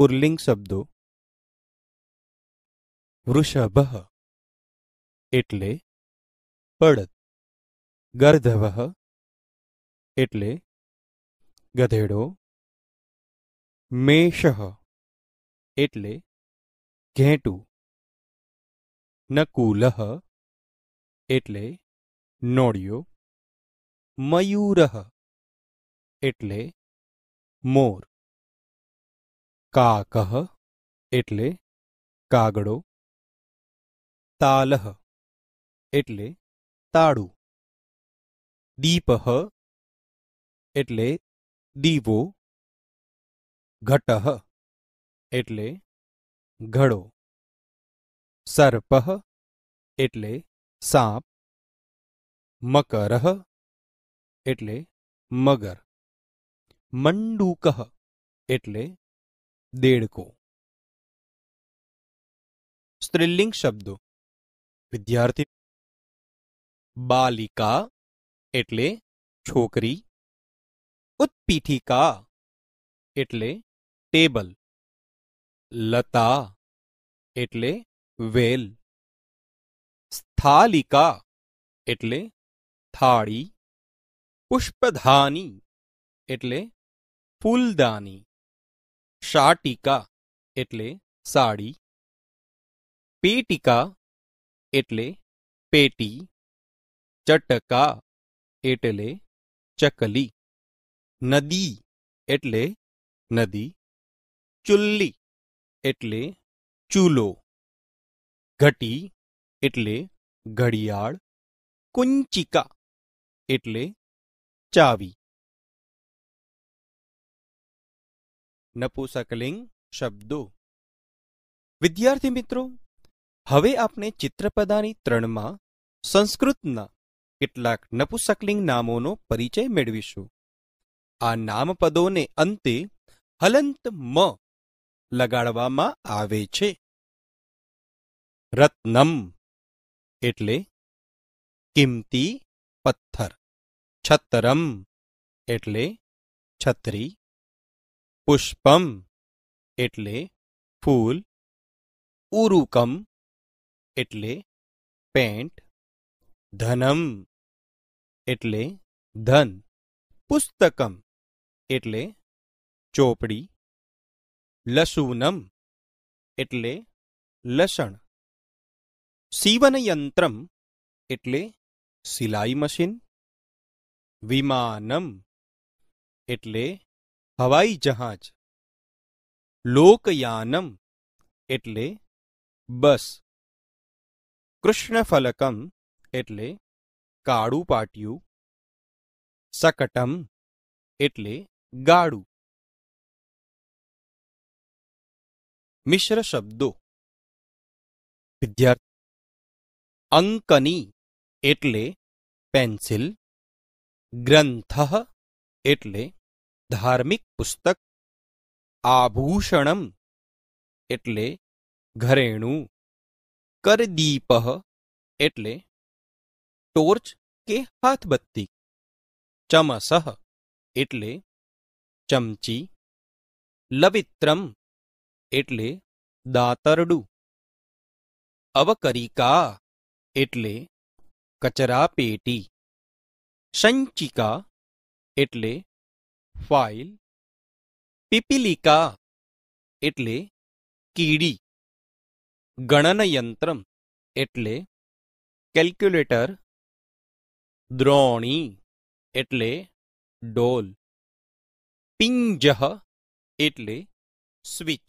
પુલ્લિંગ શબ્દો વૃષભ એટલે બળદ ગર્ધવ એટલે ગધેડો મેષ એટલે ઘેટું નકુલ એટલે નોળિયો મયૂર એટલે મોર काकः એટલે કાગડો तालः એટલે તાડુ दीपः એટલે દીવો ઘટः એટલે ઘડો सर्पः એટલે સાપ મકરઃ એટલે મગર મંડુકઃ એટલે डेढको स्त्रीलिंग शब्दो विद्यार्थी बालिका એટલે છોકરી ઉત્પીઠીકા એટલે ટેબલ लता એટલે વેલ થાલिका એટલે થાળી पुष्पधानी એટલે ફૂલદાની शाटीका એટલે સાડી પેટીકા એટલે પેટી ચટકા એટલે ચકલી નદી એટલે નદી ચુલ્લી એટલે ચૂલો ઘટી એટલે ઘડિયાળ કુંચિકા એટલે ચાવી નપુસકલિંગ શબ્દો વિદ્યાર્થી મિત્રો હવે આપણે ચિત્રપદાની ત્રણમાં સંસ્કૃતના કેટલાક નપુસકલિંગ નામોનો પરિચય મેળવીશું આ નામપદોને અંતે હલંત મ લગાડવામાં આવે છે રત્નમ એટલે કિંમતી પથ્થર છત્તરમ એટલે છત્રી पुष्पम એટલે ફૂલ ઉરુકમ એટલે પેન્ટ ધનમ એટલે ધન પુસ્તકમ એટલે ચોપડી લસૂનમ એટલે લસણ સીવન યંત્રમ એટલે સિલાઈ મશીન વિમાનમ એટલે हवाई जहाज लोकयानम એટલે બસ કૃષ્ણ ફલકમ એટલે ગાડું પાટ્યું સકટમ એટલે ગાડું મિશ્ર શબ્દો વિદ્યાર્થી અંકની એટલે પેન્સિલ ગ્રંથહ એટલે धार्मिक पुस्तक आभूषणम એટલે ઘરેણું કર દીપહ એટલે ટોર્ચ કે હાથબત્તી ચમસહ એટલે ચમચી લવિત્રમ એટલે દાતરડુ અવકરીકા એટલે કચરાપેટી સંચિકા એટલે फाइल पिपिलिका એટલે કીડી ગણન યંત્રમ એટલે કેલ્ક્યુલેટર દ્રોણી એટલે ડોલ પિંગજહ એટલે સ્વિચ